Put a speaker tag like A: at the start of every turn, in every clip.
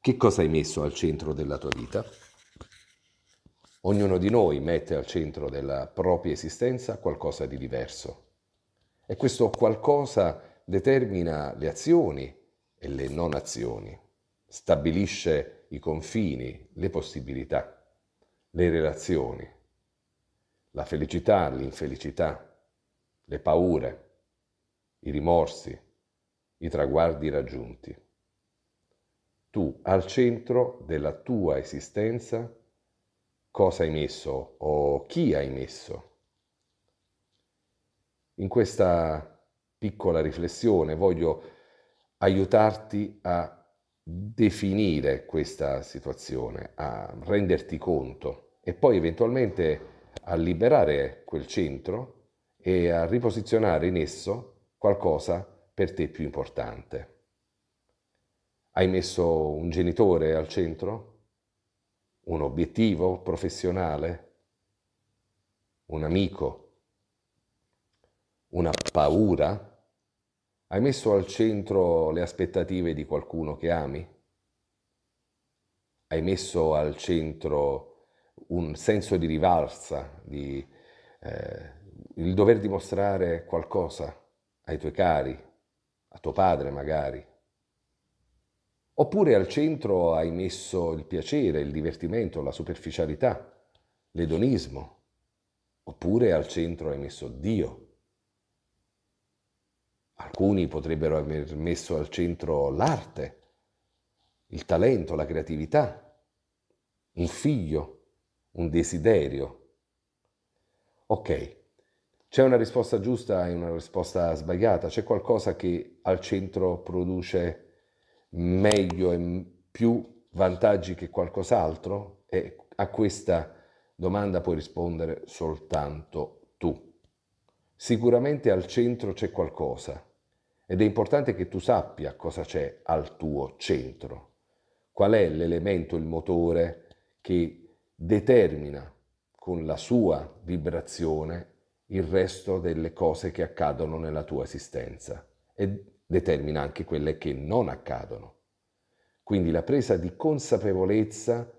A: Che cosa hai messo al centro della tua vita? Ognuno di noi mette al centro della propria esistenza qualcosa di diverso e questo qualcosa determina le azioni e le non azioni, stabilisce i confini, le possibilità, le relazioni, la felicità, l'infelicità, le paure, i rimorsi, i traguardi raggiunti tu al centro della tua esistenza cosa hai messo o chi hai messo. In questa piccola riflessione voglio aiutarti a definire questa situazione, a renderti conto e poi eventualmente a liberare quel centro e a riposizionare in esso qualcosa per te più importante. Hai messo un genitore al centro? Un obiettivo professionale? Un amico? Una paura? Hai messo al centro le aspettative di qualcuno che ami? Hai messo al centro un senso di rivalsa, di, eh, il dover dimostrare qualcosa ai tuoi cari, a tuo padre magari, Oppure al centro hai messo il piacere, il divertimento, la superficialità, l'edonismo. Oppure al centro hai messo Dio. Alcuni potrebbero aver messo al centro l'arte, il talento, la creatività, un figlio, un desiderio. Ok, c'è una risposta giusta e una risposta sbagliata, c'è qualcosa che al centro produce meglio e più vantaggi che qualcos'altro? E a questa domanda puoi rispondere soltanto tu. Sicuramente al centro c'è qualcosa ed è importante che tu sappia cosa c'è al tuo centro, qual è l'elemento, il motore che determina con la sua vibrazione il resto delle cose che accadono nella tua esistenza e determina anche quelle che non accadono. Quindi la presa di consapevolezza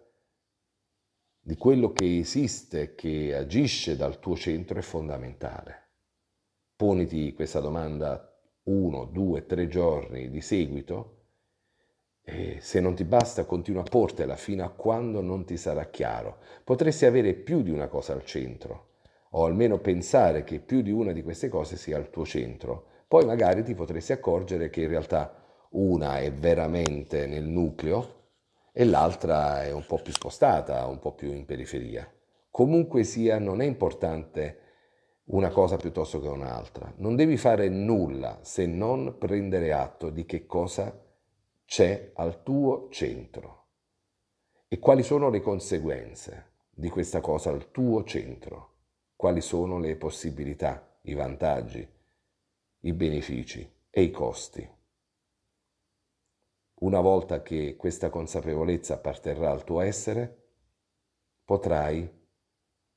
A: di quello che esiste, che agisce dal tuo centro è fondamentale. Poniti questa domanda uno, due, tre giorni di seguito e se non ti basta continua a portela fino a quando non ti sarà chiaro. Potresti avere più di una cosa al centro o almeno pensare che più di una di queste cose sia al tuo centro. Poi magari ti potresti accorgere che in realtà una è veramente nel nucleo e l'altra è un po' più spostata, un po' più in periferia. Comunque sia, non è importante una cosa piuttosto che un'altra. Non devi fare nulla se non prendere atto di che cosa c'è al tuo centro e quali sono le conseguenze di questa cosa al tuo centro, quali sono le possibilità, i vantaggi, i benefici e i costi. Una volta che questa consapevolezza apparterrà al tuo essere, potrai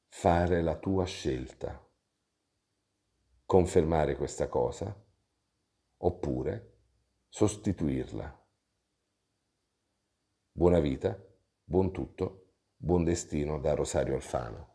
A: fare la tua scelta, confermare questa cosa oppure sostituirla. Buona vita, buon tutto, buon destino da Rosario Alfano.